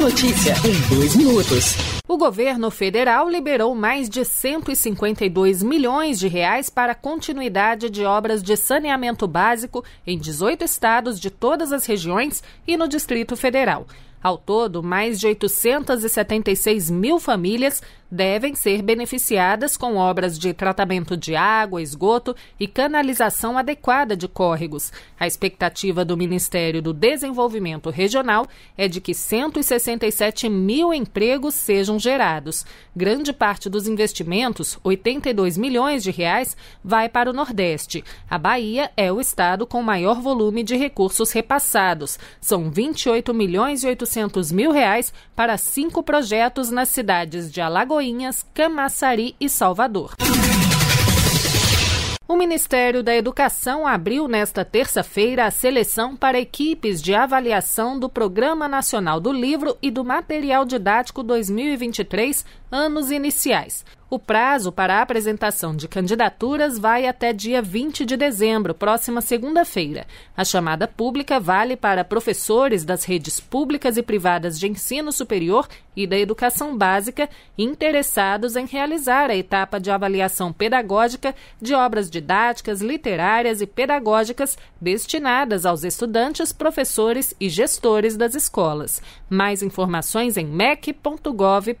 notícia em dois minutos. O governo federal liberou mais de 152 milhões de reais para continuidade de obras de saneamento básico em 18 estados de todas as regiões e no Distrito Federal. Ao todo, mais de 876 mil famílias devem ser beneficiadas com obras de tratamento de água, esgoto e canalização adequada de córregos. A expectativa do Ministério do Desenvolvimento Regional é de que 167 mil empregos sejam gerados. Grande parte dos investimentos, 82 milhões de reais, vai para o Nordeste. A Bahia é o estado com maior volume de recursos repassados. São 28 milhões e 800 mil reais para cinco projetos nas cidades de Alagoas. Alagoinhas, Camaçari e Salvador. O Ministério da Educação abriu nesta terça-feira a seleção para equipes de avaliação do Programa Nacional do Livro e do Material Didático 2023, anos iniciais. O prazo para a apresentação de candidaturas vai até dia 20 de dezembro, próxima segunda-feira. A chamada pública vale para professores das redes públicas e privadas de ensino superior e da educação básica interessados em realizar a etapa de avaliação pedagógica de obras didáticas, literárias e pedagógicas destinadas aos estudantes, professores e gestores das escolas. Mais informações em mec.gov.br.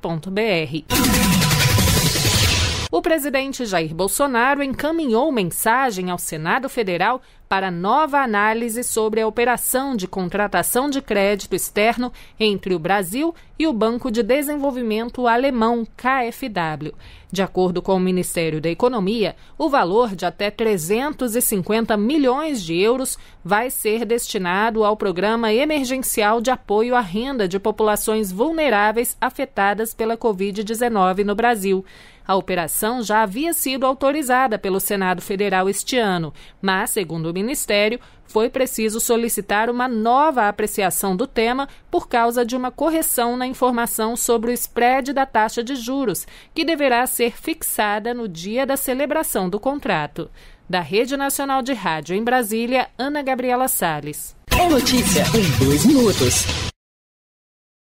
O presidente Jair Bolsonaro encaminhou mensagem ao Senado Federal para nova análise sobre a operação de contratação de crédito externo entre o Brasil e o Banco de Desenvolvimento Alemão, KfW. De acordo com o Ministério da Economia, o valor de até 350 milhões de euros vai ser destinado ao Programa Emergencial de Apoio à Renda de Populações Vulneráveis afetadas pela Covid-19 no Brasil. A operação já havia sido autorizada pelo Senado Federal este ano, mas, segundo o Ministério, foi preciso solicitar uma nova apreciação do tema por causa de uma correção na informação sobre o spread da taxa de juros, que deverá ser fixada no dia da celebração do contrato. Da Rede Nacional de Rádio em Brasília, Ana Gabriela Salles. É notícia em dois minutos.